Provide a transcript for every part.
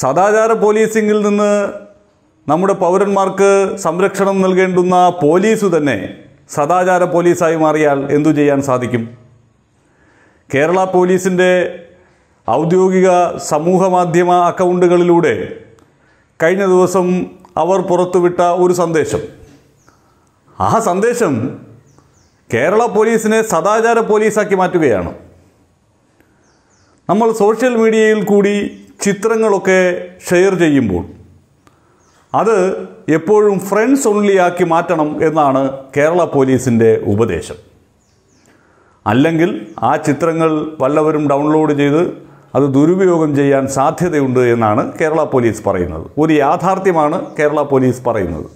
സദാചാര പോലീസിങ്ങിൽ നിന്ന് നമ്മുടെ പൗരന്മാർക്ക് സംരക്ഷണം നൽകേണ്ടുന്ന പോലീസ് തന്നെ സദാചാര പോലീസായി മാറിയാൽ എന്തു ചെയ്യാൻ സാധിക്കും കേരള പോലീസിൻ്റെ ഔദ്യോഗിക സമൂഹ മാധ്യമ അക്കൗണ്ടുകളിലൂടെ കഴിഞ്ഞ ദിവസം അവർ പുറത്തുവിട്ട ഒരു സന്ദേശം ആ സന്ദേശം കേരള പോലീസിനെ സദാചാര പോലീസാക്കി മാറ്റുകയാണ് നമ്മൾ സോഷ്യൽ മീഡിയയിൽ കൂടി ചിത്രങ്ങളൊക്കെ ഷെയർ ചെയ്യുമ്പോൾ അത് എപ്പോഴും ഫ്രണ്ട്സ് ഓൺലി ആക്കി മാറ്റണം എന്നാണ് കേരള പോലീസിൻ്റെ ഉപദേശം അല്ലെങ്കിൽ ആ ചിത്രങ്ങൾ വല്ലവരും ഡൗൺലോഡ് ചെയ്ത് അത് ദുരുപയോഗം ചെയ്യാൻ സാധ്യതയുണ്ട് എന്നാണ് കേരള പോലീസ് പറയുന്നത് ഒരു യാഥാർത്ഥ്യമാണ് കേരള പോലീസ് പറയുന്നത്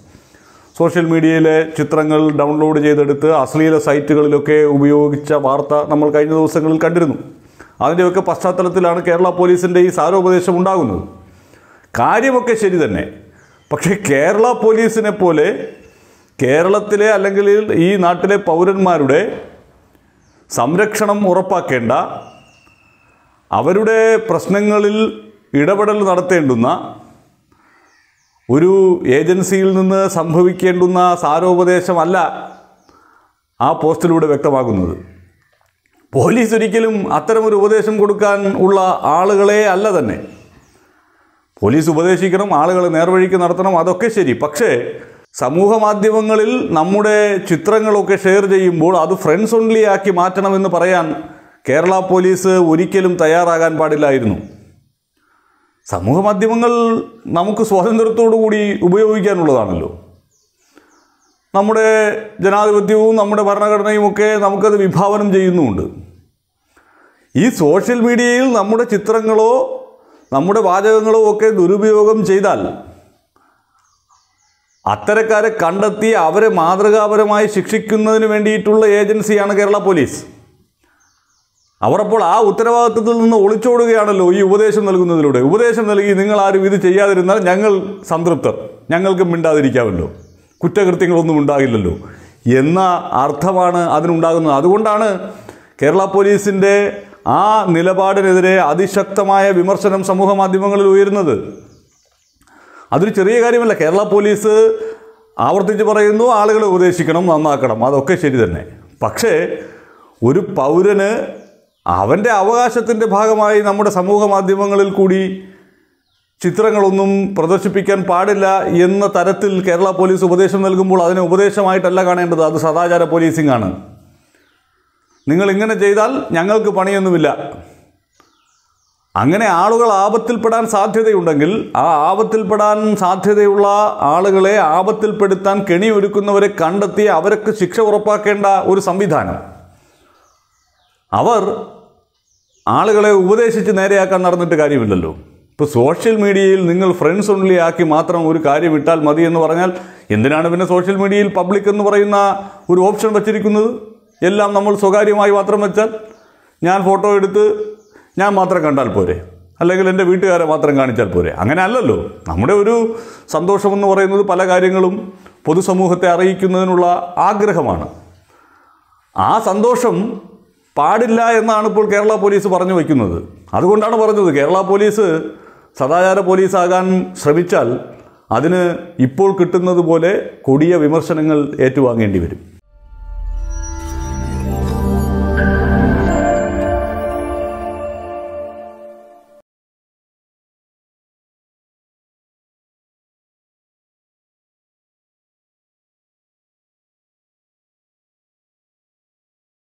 സോഷ്യൽ മീഡിയയിലെ ചിത്രങ്ങൾ ഡൗൺലോഡ് ചെയ്തെടുത്ത് അശ്ലീല സൈറ്റുകളിലൊക്കെ ഉപയോഗിച്ച വാർത്ത നമ്മൾ കഴിഞ്ഞ ദിവസങ്ങളിൽ കണ്ടിരുന്നു അതിൻ്റെയൊക്കെ പശ്ചാത്തലത്തിലാണ് കേരള പോലീസിൻ്റെ ഈ സാരോപദേശം ഉണ്ടാകുന്നത് കാര്യമൊക്കെ ശരി തന്നെ പക്ഷേ കേരള പോലീസിനെ പോലെ കേരളത്തിലെ അല്ലെങ്കിൽ ഈ നാട്ടിലെ പൗരന്മാരുടെ സംരക്ഷണം ഉറപ്പാക്കേണ്ട അവരുടെ പ്രശ്നങ്ങളിൽ ഇടപെടൽ നടത്തേണ്ടുന്ന ഒരു ഏജൻസിയിൽ നിന്ന് സംഭവിക്കേണ്ടുന്ന സാരോപദേശമല്ല ആ പോസ്റ്റിലൂടെ വ്യക്തമാകുന്നത് പോലീസ് ഒരിക്കലും അത്തരമൊരു ഉപദേശം കൊടുക്കാൻ ഉള്ള ആളുകളെ അല്ല തന്നെ പോലീസ് ഉപദേശിക്കണം ആളുകളെ നേർവഴിക്ക് നടത്തണം അതൊക്കെ ശരി പക്ഷേ സമൂഹ മാധ്യമങ്ങളിൽ നമ്മുടെ ചിത്രങ്ങളൊക്കെ ഷെയർ ചെയ്യുമ്പോൾ അത് ഫ്രണ്ട്സ് ഓൺലി ആക്കി മാറ്റണമെന്ന് പറയാൻ കേരള പോലീസ് ഒരിക്കലും തയ്യാറാകാൻ പാടില്ലായിരുന്നു സമൂഹ മാധ്യമങ്ങൾ നമുക്ക് കൂടി ഉപയോഗിക്കാനുള്ളതാണല്ലോ നമ്മുടെ ജനാധിപത്യവും നമ്മുടെ ഭരണഘടനയും ഒക്കെ നമുക്കത് വിഭാവനം ചെയ്യുന്നുമുണ്ട് ഈ സോഷ്യൽ മീഡിയയിൽ നമ്മുടെ ചിത്രങ്ങളോ നമ്മുടെ വാചകങ്ങളോ ഒക്കെ ദുരുപയോഗം ചെയ്താൽ അത്തരക്കാരെ കണ്ടെത്തി അവരെ മാതൃകാപരമായി ശിക്ഷിക്കുന്നതിന് വേണ്ടിയിട്ടുള്ള ഏജൻസിയാണ് കേരള പോലീസ് അവർ അപ്പോൾ ആ ഉത്തരവാദിത്വത്തിൽ നിന്ന് ഒളിച്ചോടുകയാണല്ലോ ഈ ഉപദേശം നൽകുന്നതിലൂടെ ഉപദേശം നൽകി നിങ്ങൾ ആരും ഇത് ചെയ്യാതിരുന്നാൽ ഞങ്ങൾ സംതൃപ്തർ ഞങ്ങൾക്ക് മിണ്ടാതിരിക്കാമല്ലോ കുറ്റകൃത്യങ്ങളൊന്നും ഉണ്ടാകില്ലല്ലോ എന്ന അർത്ഥമാണ് അതിനുണ്ടാകുന്നത് അതുകൊണ്ടാണ് കേരള പോലീസിൻ്റെ ആ നിലപാടിനെതിരെ അതിശക്തമായ വിമർശനം സമൂഹ മാധ്യമങ്ങളിൽ ഉയരുന്നത് അതൊരു ചെറിയ കാര്യമല്ല കേരള പോലീസ് ആവർത്തിച്ച് പറയുന്നു ആളുകളെ ഉപദേശിക്കണം നന്നാക്കണം അതൊക്കെ ശരി തന്നെ പക്ഷേ ഒരു പൗരന് അവൻ്റെ അവകാശത്തിൻ്റെ ഭാഗമായി നമ്മുടെ സമൂഹ മാധ്യമങ്ങളിൽ കൂടി ചിത്രങ്ങളൊന്നും പ്രദർശിപ്പിക്കാൻ പാടില്ല എന്ന തരത്തിൽ കേരള പോലീസ് ഉപദേശം നൽകുമ്പോൾ അതിനെ ഉപദേശമായിട്ടല്ല കാണേണ്ടത് അത് സദാചാര പോലീസിംഗ് ആണ് നിങ്ങൾ ഇങ്ങനെ ചെയ്താൽ ഞങ്ങൾക്ക് പണിയൊന്നുമില്ല അങ്ങനെ ആളുകൾ ആപത്തിൽപ്പെടാൻ സാധ്യതയുണ്ടെങ്കിൽ ആ ആപത്തിൽപ്പെടാൻ സാധ്യതയുള്ള ആളുകളെ ആപത്തിൽപ്പെടുത്താൻ ഒരുക്കുന്നവരെ കണ്ടെത്തി അവർക്ക് ശിക്ഷ ഉറപ്പാക്കേണ്ട ഒരു സംവിധാനം അവർ ആളുകളെ ഉപദേശിച്ച് നേരെയാക്കാൻ നടന്നിട്ട് കാര്യമില്ലല്ലോ ഇപ്പോൾ സോഷ്യൽ മീഡിയയിൽ നിങ്ങൾ ഫ്രണ്ട്സ് ഓൺലി ആക്കി മാത്രം ഒരു കാര്യം ഇട്ടാൽ മതി എന്ന് പറഞ്ഞാൽ എന്തിനാണ് പിന്നെ സോഷ്യൽ മീഡിയയിൽ പബ്ലിക് എന്ന് പറയുന്ന ഒരു ഓപ്ഷൻ വച്ചിരിക്കുന്നത് എല്ലാം നമ്മൾ സ്വകാര്യമായി മാത്രം വെച്ചാൽ ഞാൻ ഫോട്ടോ എടുത്ത് ഞാൻ മാത്രം കണ്ടാൽ പോരെ അല്ലെങ്കിൽ എൻ്റെ വീട്ടുകാരെ മാത്രം കാണിച്ചാൽ പോരെ അങ്ങനെ അല്ലല്ലോ നമ്മുടെ ഒരു സന്തോഷമെന്ന് പറയുന്നത് പല കാര്യങ്ങളും പൊതുസമൂഹത്തെ അറിയിക്കുന്നതിനുള്ള ആഗ്രഹമാണ് ആ സന്തോഷം പാടില്ല എന്നാണ് ഇപ്പോൾ കേരള പോലീസ് പറഞ്ഞു വയ്ക്കുന്നത് അതുകൊണ്ടാണ് പറഞ്ഞത് കേരള പോലീസ് സദാചാര പോലീസാകാൻ ശ്രമിച്ചാൽ അതിന് ഇപ്പോൾ കിട്ടുന്നത് പോലെ കൊടിയ വിമർശനങ്ങൾ ഏറ്റുവാങ്ങേണ്ടി വരും